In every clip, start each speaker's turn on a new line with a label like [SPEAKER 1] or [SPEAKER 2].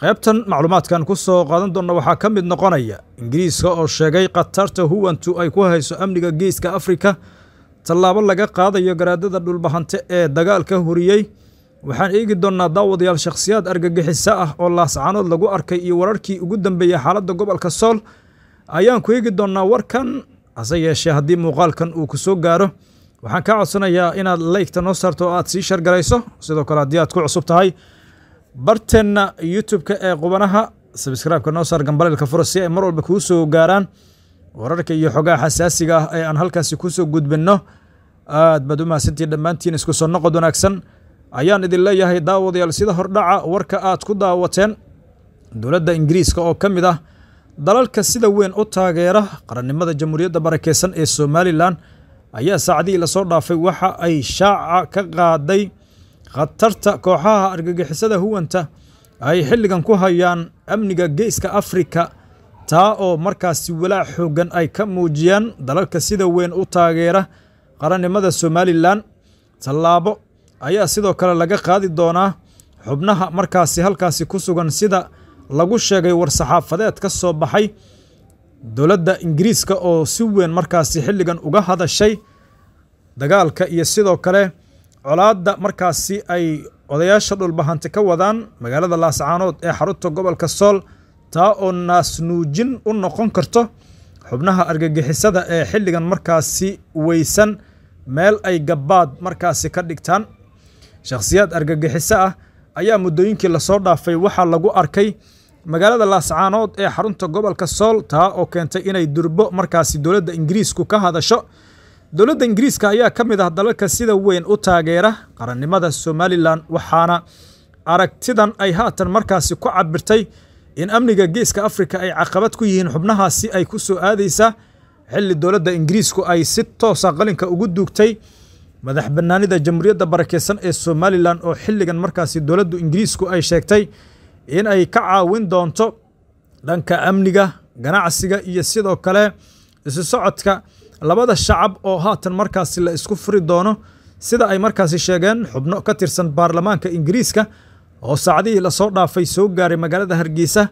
[SPEAKER 1] qaybtan macluumaadkan ku soo qaadan doonna waxaa ka mid noqonaya ingiriiska oo sheegay khatarta huwantu ay ku hayso amniga geeska afrika tallaabo laga qaadayo garaadada dhulbahante ee dagaalka huriyey waxaan eegi doonnaa daawadayaal shakhsiyaad argagixiso ah oo laascaanood lagu arkay iyo wararkii ugu dambeeyey xaaladda gobolka sool ayaan ku eegi doonnaa warkan hase yeeshee haddii muuqaalkan uu ku soo gaaro waxaan ka codsanayaa inaad laygta noo saarto oo aad sii shargarayso sidoo kale haddii aad ku cusub tahay barteenna youtube-ka ee qubanaha sabskraibka noo saar gambaleelka fura si ay mar walba kuu soo gaaraan wararka iyo xogaha xasaasiga ah ee aan halkaasi ku soo gudbinno aad baad u mahadsantihin dhammaantiin isku soo noqod wanaagsan ayaan idin leeyahay daawadayaal sida hordhaca warka aad ku daawateen dowladda ingiriiska oo ka mid ah dalalka sida weyn u taageera qarannimada jamhuuriyadda barakeysan ee somalilan ayaa saacadihii lasoo dhaafay waxa ay shaaca ka qaaday khatarta kooxaha argagixisada huwanta ay xilligan ku hayaan amniga geeska afrika taa oo markaasi walaac xoogan ay ka muujiyaan dalalka sida weyn u taageera qarannimada somalilan tallaabo ayaa sidoo kale laga qaadi doonaa xubnaha markaasi halkaasi ku sugan sida lagu sheegay war-saxaafadeed ka soo baxay dowladda ingiriiska oo si weyn markaasi xilligan uga hadashay dagaalka iyo sidoo kale colaadda markaasi ay odayaasha dhulbahanti ka wadaan magaalada laascaanood ee xarunta gobolka sool taa oo naasnuujin u noqon karto xubnaha argagixisada ee xilligan markaasi weysan meel ay gabaad markaasi ka dhigtaan shakhsiyaad argagixiso ah ayaa muddooyinkii lasoo dhaafay waxaa lagu arkay magaalada laascaanood ee xarunta gobolka sool taa oo keentay inay durbo markaasi dowladda ingiriisku ka hadasho dowladda ingiriiska ayaa ka mid ah dalalka sida weyn u taageera qarannimada somalilan waxaana aragtidan ay haatan markaasi ku cabirtay in amniga geeska afrika ay caqabad ku yihiin xubnahaasi ay ku soo aadaysa xilli dowladda ingiriisku ay si toosa ah qalinka ugu duugtay madax banaanida jamhuuriyadda barakeysan ee somalilan oo xilligan markaasi dowladdu ingiriisku ay sheegtay in ay ka caawin doonto dhanka amniga ganacsiga iyo sidoo kale isu socodka labada shacab oo haatan markaasi la isku furi doono sida ay markaasi sheegeen xubno ka tirsan baarlamaanka ingiriiska oo saacdihii lasoo dhaafay soo gaaray magaalada hargeysa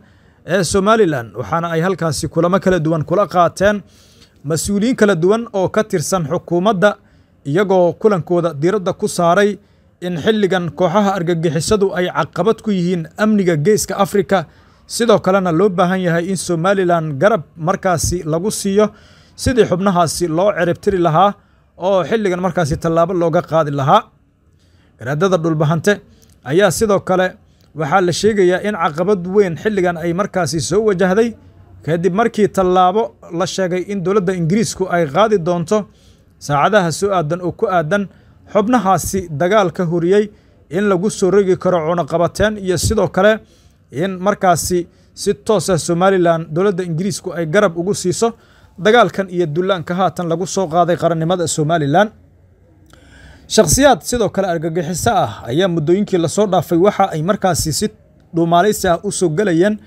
[SPEAKER 1] ee somalilan waxaana ay halkaasi kulamo kala duwan kula qaateen mas-uuliyiin kala duwan oo ka tirsan xukuumadda iyagoo kulankooda diradda ku saaray in xilligan kooxaha argagixisadu ay caqabad ku yihiin amniga geeska afrika sidoo kalena loo baahan yahay in somalilan garab markaasi lagu siiyo sidii xubnahaasi loo ciribtiri lahaa oo xilligan markaasi tallaabo looga qaadi lahaa iraadada dhulbahante ayaa sidoo kale waxaa la sheegayaa in caqabad weyn xilligan ay markaasi soo wajahday kadib markii tallaabo la sheegay in dowladda ingiriisku ay qaadi doonto saacadaha soo aadan oo ku aadan xubnahaasi dagaalka horiyey in lagu soo rogi karo cunuqabateen iyo sidoo kale in markaasi si toosa ah somalilan dowladda ingiriisku ay garab ugu siiso dagaalkan iyo dullaanka haatan lagu soo qaaday qarannimada somalilan shakhsiyaad sidoo kale argagixiso ah ayaa muddooyinkii lasoo dhaafay waxa ay markaasi si dhuumaalaysi ah u soo gelayeen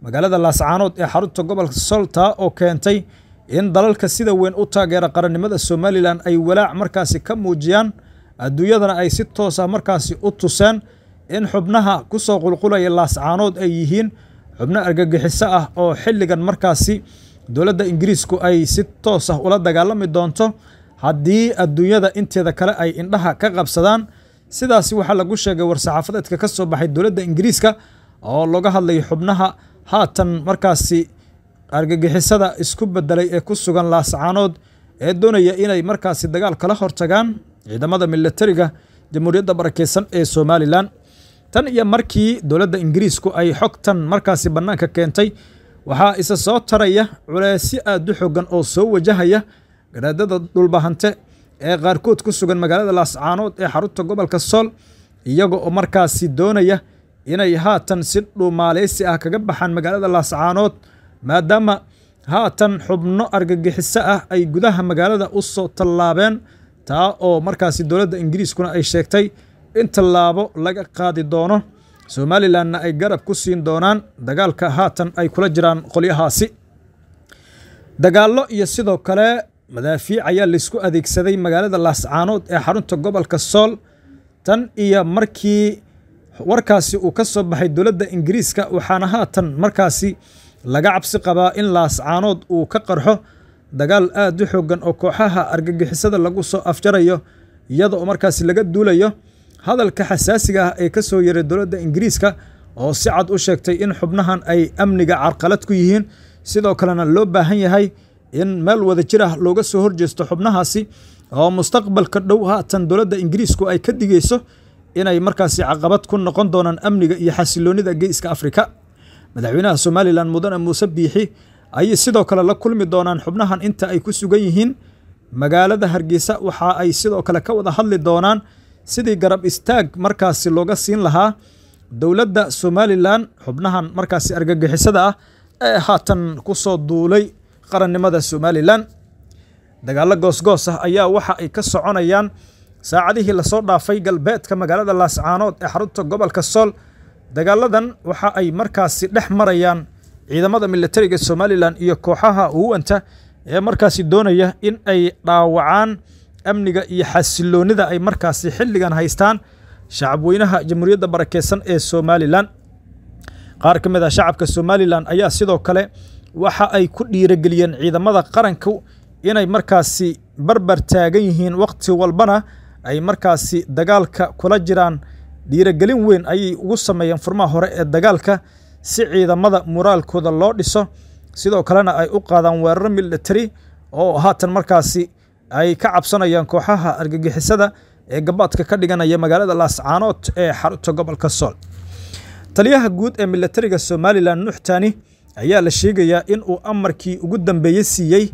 [SPEAKER 1] magaalada laascaanood ee xarunta gobolka solta oo keentay in dalalka sida weyn u taageera qarannimada somalilan ay walaac markaasi ka muujiyaan adduunyadana ay si toos ah markaasi u tuseen in xubnaha ku soo qulqulaya laascaanood ay yihiin xubno argagixiso ah oo xilligan markaasi dowladda ingiriisku ay si toos ah ula dagaalami doonto haddii adduunyada inteeda kale ay indhaha ka qabsadaan sidaasi waxaa lagu sheegay war-saxaafadeedka ka soo baxay dowladda ingiriiska oo laga hadlay xubnaha haatan markaasi argagixisada isku bedelay ee ku sugan laascaanood ee doonaya inay markaasi dagaal kala hortagaan ciidamada milatariga jamhuuriyadda barakeysan ee somalilan tan iyo markii dowladda ingiriisku ay xogtan markaasi bannaanka keentay waxaa isa soo taraya culeysyo aada u xogan oo soo wajahaya garaadada dhulbahante ee qaarkood ku sugan magaalada laascaanood ee xarunta gobolka sool iyaga oo markaasi doonaya inay haatan si dhuumaalaysi ah kaga baxaan magaalada laascaanood maadaama haatan xubno argagixiso ah ay gudaha magaalada u soo tallaabeen taa oo markaasi dowladda ingiriiskuna ay sheegtay in tallaabo laga qaadi doono somalilanna ay garab ku siin doonaan dagaalka haatan ay kula jiraan qolyahaasi dagaallo iyo sidoo kale madaafiic ayaa laysku adeegsaday magaalada laascaanood ee xarunta gobolka sool tan iyo markii warkaasi uu ka soo baxay dowladda ingiriiska waxaana haatan markaasi laga cabsi qabaa in laascaanood uu ka qarxo dagaal aad u xoogan oo kooxaha argagixisada lagu soo afjarayo iyadoo markaasi laga duulayo hadalka xasaasiga ah ee ka soo yeeray dowladda ingiriiska oo si cad u sheegtay in xubnahan ay amniga carqalad ku yihiin sidoo kalena loo baahan yahay in meel wada jir ah looga soo horjeesto xubnahaasi oo mustaqbalka dhow haatan dowladda ingiriisku ay ka digayso inay markaasi caqabad ku noqon doonaan amniga iyo xasiloonida geeska afrika madaxweynaha somalilan mudane muuse biixi ayay sidoo kale la kulmi doonaan xubnahan inta ay ku sugan yihiin magaalada hargeysa waxa ay sidoo kale ka wada hadli doonaan sidii garab istaag markaasi looga siin lahaa dowladda somalilan xubnahan markaasi argagixisada ah ee haatan ku soo duulay qarannimada somalilan dagaallo goosgoos ah ayaa waxa ay ka soconayaan saacadihii lasoo dhaafay galbeedka magaalada laascaanood ee xarunta gobolka sool dagaalladan waxa ay markaasi dhex marayaan ciidamada milatariga somalilan iyo kooxaha uwanta ee markaasi doonaya in ay dhaawacaan amniga iyo xasiloonida ay markaasi xilligan haystaan shacabweynaha jamhuuriyadda barakeysan ee somalilan qaar ka mid ah shacabka somalilan ayaa sidoo kale waxa ay ku dhiirageliyeen ciidamada qaranku inay markaasi barbar taagan yihiin waqti walbana ay markaasi dagaalka kula jiraan dhiiragelin weyn ayay ugu sameeyeen furmaha hore ee dagaalka si ciidamada muraalkooda loo dhiso sidoo kalena ay u qaadaan weeraro military oo haatan markaasi ay ka cabsanayaan kooxaha argagixisada ee gabaadka ka dhiganaya magaalada laascaanood ee xarunta gobolka sool taliyaha guud ee milatariga somalilan nuxtani ayaa la sheegayaa in uu amarkii ugu dambeeyey siiyey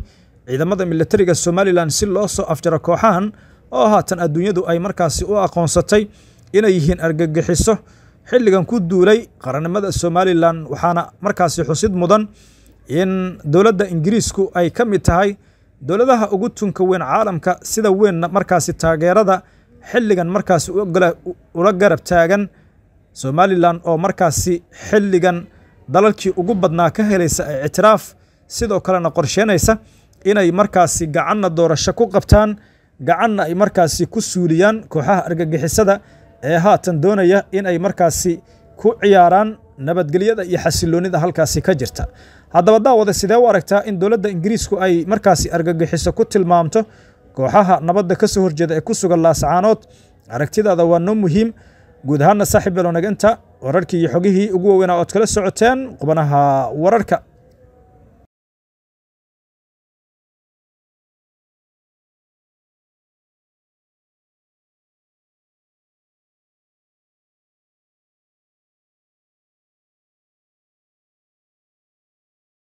[SPEAKER 1] ciidamada milatariga somalilan si loo soo afjaro kooxahan oo haatan adduunyadu ay markaasi u aqoonsatay inay yihiin argagixiso xilligan ku duulay qaranimada somalilan waxaana markaasi xusid mudan in dowladda ingiriisku ay ka mid tahay dowladaha ugu tunka weyn caalamka sida weynna markaasi taageerada xilligan markaasi ula garab taagan somalilan oo markaasi xilligan dalalkii ugu badnaa ka helaysa ee ictiraaf sidoo kalena qorsheynaysa inay markaasi gacanna doorasho ku qabtaan gacanna ay markaasi ku suuliyaan kooxaha argagixisada ee haatan doonaya inay markaasi ku ciyaaraan nabadgelyada iyo xasiloonida halkaasi ka jirta haddaba daawada sidee u aragtaa in dowladda ingiriisku ay markaasi argagixiso ku tilmaamto kooxaha nabadda ka soo horjeeda ee ku sugan laascaanood aragtidaada waa noo muhiim guud ahaanna saaxiib beelwanaginta wararkii iyo xogihii ugu waaweynaa ood kala socoteen qubanaha wararka